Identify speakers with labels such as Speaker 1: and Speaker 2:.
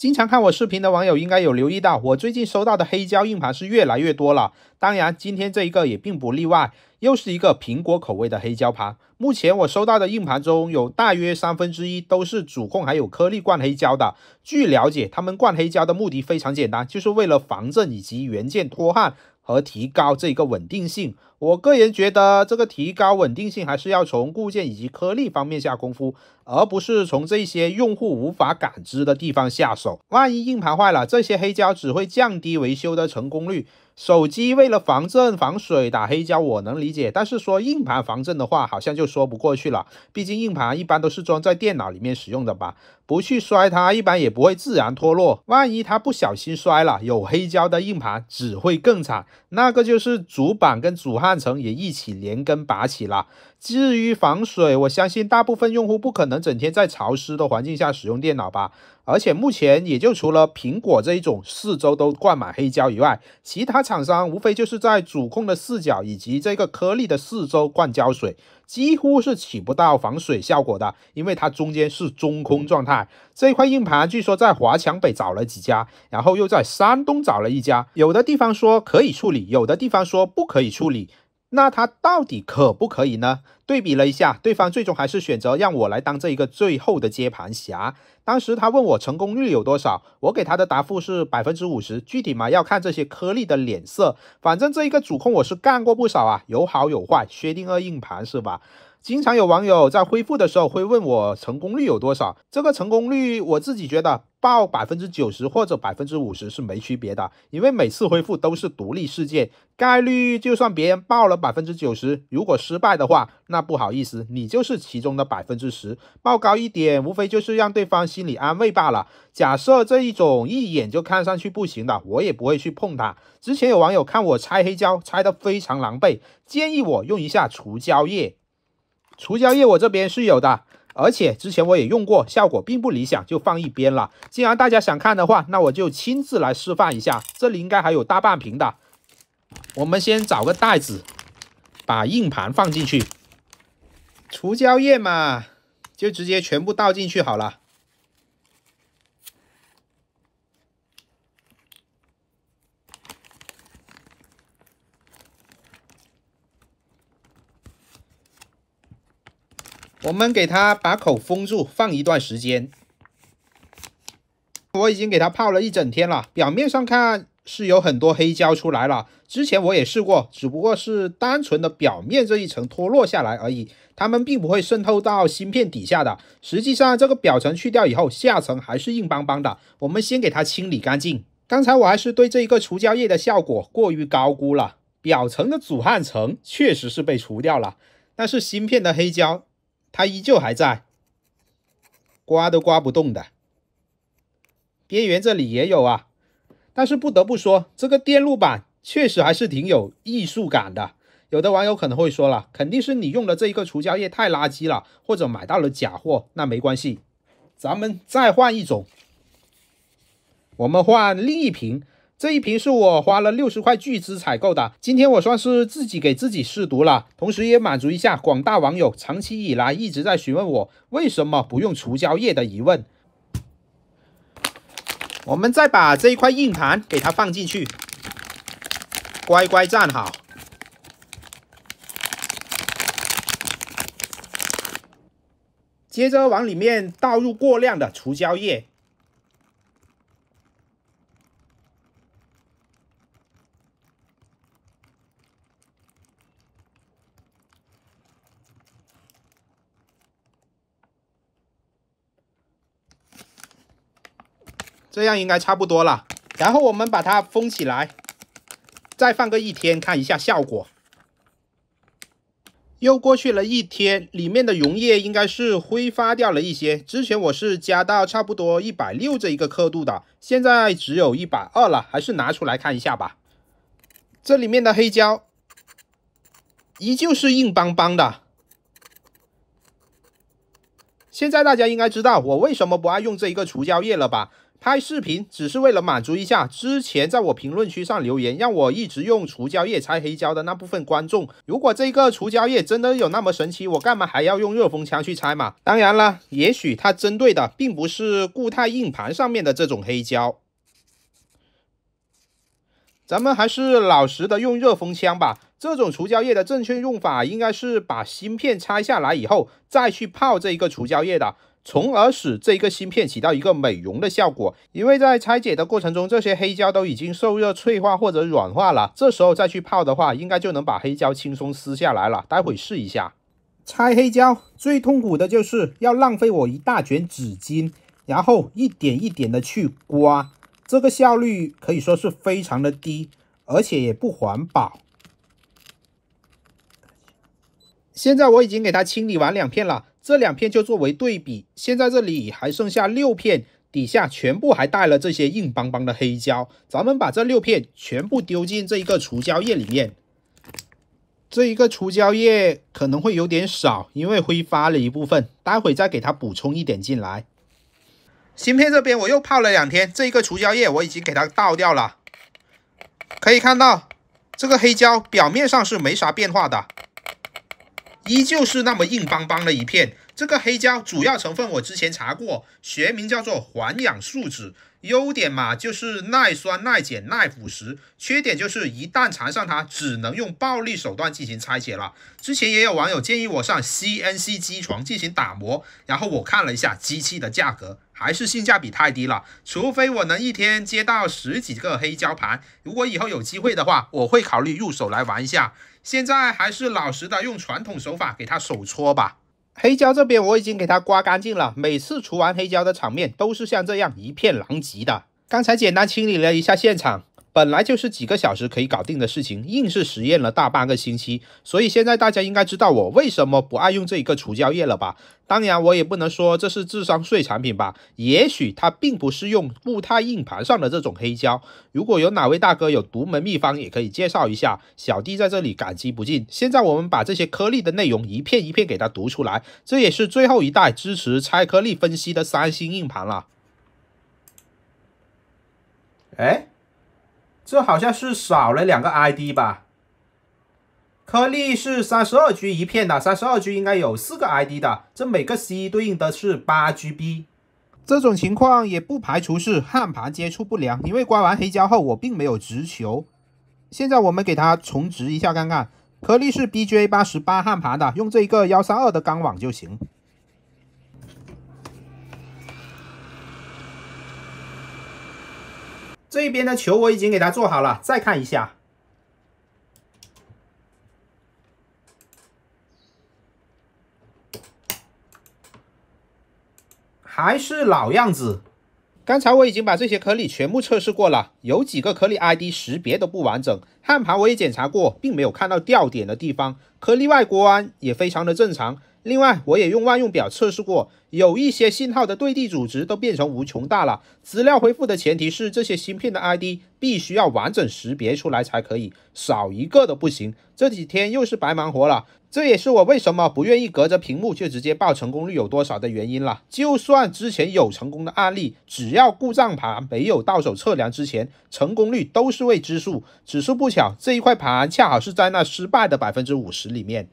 Speaker 1: 经常看我视频的网友应该有留意到，我最近收到的黑胶硬盘是越来越多了。当然，今天这一个也并不例外，又是一个苹果口味的黑胶盘。目前我收到的硬盘中有大约三分之一都是主控还有颗粒灌黑胶的。据了解，他们灌黑胶的目的非常简单，就是为了防震以及元件脱焊和提高这个稳定性。我个人觉得，这个提高稳定性还是要从固件以及颗粒方面下功夫，而不是从这些用户无法感知的地方下手。万一硬盘坏了，这些黑胶只会降低维修的成功率。手机为了防震防水打黑胶，我能理解，但是说硬盘防震的话，好像就说不过去了。毕竟硬盘一般都是装在电脑里面使用的吧，不去摔它，一般也不会自然脱落。万一它不小心摔了，有黑胶的硬盘只会更惨。那个就是主板跟主焊。汉城也一起连根拔起了。至于防水，我相信大部分用户不可能整天在潮湿的环境下使用电脑吧。而且目前也就除了苹果这一种四周都灌满黑胶以外，其他厂商无非就是在主控的四角以及这个颗粒的四周灌胶水，几乎是起不到防水效果的，因为它中间是中空状态。这块硬盘据说在华强北找了几家，然后又在山东找了一家，有的地方说可以处理，有的地方说不可以处理。那他到底可不可以呢？对比了一下，对方最终还是选择让我来当这一个最后的接盘侠。当时他问我成功率有多少，我给他的答复是百分之五十，具体嘛要看这些颗粒的脸色。反正这一个主控我是干过不少啊，有好有坏。薛定谔硬盘是吧？经常有网友在恢复的时候会问我成功率有多少？这个成功率我自己觉得报百分之九十或者百分之五十是没区别的，因为每次恢复都是独立事件，概率就算别人报了百分之九十，如果失败的话，那不好意思，你就是其中的百分之十。报高一点，无非就是让对方心理安慰罢了。假设这一种一眼就看上去不行的，我也不会去碰它。之前有网友看我拆黑胶拆得非常狼狈，建议我用一下除胶液。除胶液我这边是有的，而且之前我也用过，效果并不理想，就放一边了。既然大家想看的话，那我就亲自来示范一下。这里应该还有大半瓶的，我们先找个袋子，把硬盘放进去。除胶液嘛，就直接全部倒进去好了。我们给它把口封住，放一段时间。我已经给它泡了一整天了，表面上看是有很多黑胶出来了。之前我也试过，只不过是单纯的表面这一层脱落下来而已，它们并不会渗透到芯片底下的。实际上，这个表层去掉以后，下层还是硬邦邦的。我们先给它清理干净。刚才我还是对这一个除胶液的效果过于高估了，表层的阻焊层确实是被除掉了，但是芯片的黑胶。它依旧还在，刮都刮不动的。边缘这里也有啊，但是不得不说，这个电路板确实还是挺有艺术感的。有的网友可能会说了，肯定是你用的这一个除胶液太垃圾了，或者买到了假货。那没关系，咱们再换一种，我们换另一瓶。这一瓶是我花了六十块巨资采购的，今天我算是自己给自己试毒了，同时也满足一下广大网友长期以来一直在询问我为什么不用除胶液的疑问。我们再把这一块硬盘给它放进去，乖乖站好。接着往里面倒入过量的除胶液。这样应该差不多了，然后我们把它封起来，再放个一天看一下效果。又过去了一天，里面的溶液应该是挥发掉了一些。之前我是加到差不多一百六这一个刻度的，现在只有一百二了，还是拿出来看一下吧。这里面的黑胶依旧是硬邦邦的。现在大家应该知道我为什么不爱用这一个除胶液了吧？拍视频只是为了满足一下之前在我评论区上留言让我一直用除胶液拆黑胶的那部分观众。如果这个除胶液真的有那么神奇，我干嘛还要用热风枪去拆嘛？当然了，也许它针对的并不是固态硬盘上面的这种黑胶。咱们还是老实的用热风枪吧。这种除胶液的正确用法应该是把芯片拆下来以后再去泡这一个除胶液的。从而使这一个芯片起到一个美容的效果，因为在拆解的过程中，这些黑胶都已经受热脆化或者软化了。这时候再去泡的话，应该就能把黑胶轻松撕下来了。待会试一下。拆黑胶最痛苦的就是要浪费我一大卷纸巾，然后一点一点的去刮，这个效率可以说是非常的低，而且也不环保。现在我已经给它清理完两片了，这两片就作为对比。现在这里还剩下六片，底下全部还带了这些硬邦邦的黑胶。咱们把这六片全部丢进这一个除胶液里面。这一个除胶液可能会有点少，因为挥发了一部分，待会再给它补充一点进来。芯片这边我又泡了两天，这一个除胶液我已经给它倒掉了。可以看到，这个黑胶表面上是没啥变化的。依旧是那么硬邦邦的一片。这个黑胶主要成分我之前查过，学名叫做环氧树脂。优点嘛，就是耐酸、耐碱、耐腐蚀。缺点就是一旦缠上它，只能用暴力手段进行拆解了。之前也有网友建议我上 CNC 机床进行打磨，然后我看了一下机器的价格，还是性价比太低了。除非我能一天接到十几个黑胶盘，如果以后有机会的话，我会考虑入手来玩一下。现在还是老实的用传统手法给他手搓吧。黑胶这边我已经给他刮干净了。每次除完黑胶的场面都是像这样一片狼藉的。刚才简单清理了一下现场。本来就是几个小时可以搞定的事情，硬是实验了大半个星期。所以现在大家应该知道我为什么不爱用这一个除胶液了吧？当然我也不能说这是智商税产品吧。也许它并不是用固态硬盘上的这种黑胶。如果有哪位大哥有独门秘方，也可以介绍一下，小弟在这里感激不尽。现在我们把这些颗粒的内容一片一片给它读出来，这也是最后一代支持拆颗粒分析的三星硬盘了。哎。这好像是少了两个 ID 吧？颗粒是三十二 G 一片的，三十二 G 应该有四个 ID 的。这每个 C 对应的是八 G B，这种情况也不排除是焊盘接触不良。因为刮完黑胶后我并没有直球，现在我们给它重植一下看看。颗粒是 B J A 八十八焊盘的，用这一个幺三二的钢网就行。这边的球我已经给它做好了，再看一下，还是老样子。刚才我已经把这些颗粒全部测试过了，有几个颗粒 ID 识别都不完整。焊盘我也检查过，并没有看到掉点的地方，颗粒外观也非常的正常。另外，我也用万用表测试过，有一些信号的对地阻值都变成无穷大了。资料恢复的前提是这些芯片的 ID 必须要完整识别出来才可以，少一个都不行。这几天又是白忙活了，这也是我为什么不愿意隔着屏幕就直接报成功率有多少的原因了。就算之前有成功的案例，只要故障盘没有到手测量之前，成功率都是未知数。只是不巧，这一块盘恰好是在那失败的百分之五十里面。